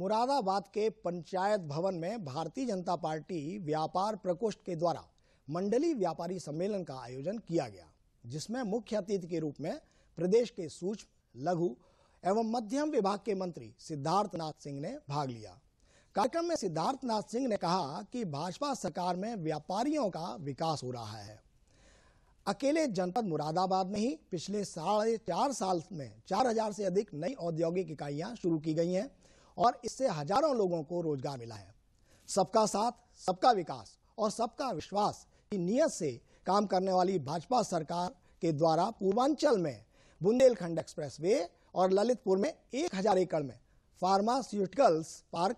मुरादाबाद के पंचायत भवन में भारतीय जनता पार्टी व्यापार प्रकोष्ठ के द्वारा मंडली व्यापारी सम्मेलन का आयोजन किया गया जिसमें मुख्य अतिथि के रूप में प्रदेश के सूक्ष्म लघु एवं मध्यम विभाग के मंत्री सिद्धार्थनाथ सिंह ने भाग लिया कार्यक्रम में सिद्धार्थनाथ सिंह ने कहा कि भाजपा सरकार में व्यापारियों का विकास हो रहा है अकेले जनपद मुरादाबाद में ही पिछले साढ़े चार साल में चार हजार से अधिक नई औद्योगिक इकाइयां शुरू की गई हैं और इससे हजारों लोगों को रोजगार मिला है सबका साथ सबका विकास और सबका विश्वास की नीयत से काम करने वाली भाजपा सरकार के द्वारा पूर्वांचल में बुंदेलखंड एक्सप्रेसवे और ललितपुर में एक हजार एकड़ में फार्मास्यूटिकल्स पार्क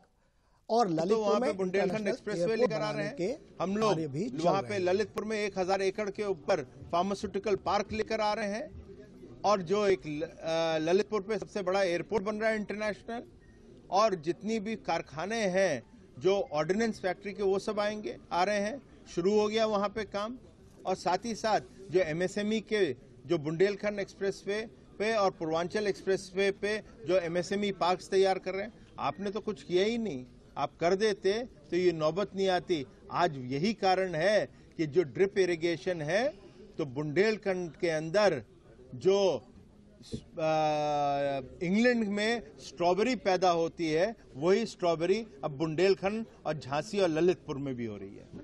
और तो ललितपुर तो में बुंदेलखंड एक्सप्रेसवे लेकर आ रहे हैं हम लोग वहाँ पे ललितपुर में एक हजार एकड़ के ऊपर फार्मास्यूटिकल पार्क लेकर आ रहे हैं और जो एक ललितपुर पे सबसे बड़ा एयरपोर्ट बन रहा है इंटरनेशनल और जितनी भी कारखाने हैं जो ऑर्डिनेंस फैक्ट्री के वो सब आएंगे आ रहे हैं शुरू हो गया वहाँ पे काम और साथ ही साथ जो एमएसएमई e के जो बुंदेलखंड एक्सप्रेस वे पे और पूर्वांचल एक्सप्रेस वे पे जो एमएसएमई e पार्क्स तैयार कर रहे हैं आपने तो कुछ किया ही नहीं आप कर देते तो ये नौबत नहीं आती आज यही कारण है कि जो ड्रिप इरिगेशन है तो बुंदेलखंड के अंदर जो इंग्लैंड में स्ट्रॉबेरी पैदा होती है वही स्ट्रॉबेरी अब बुंदेलखंड और झांसी और ललितपुर में भी हो रही है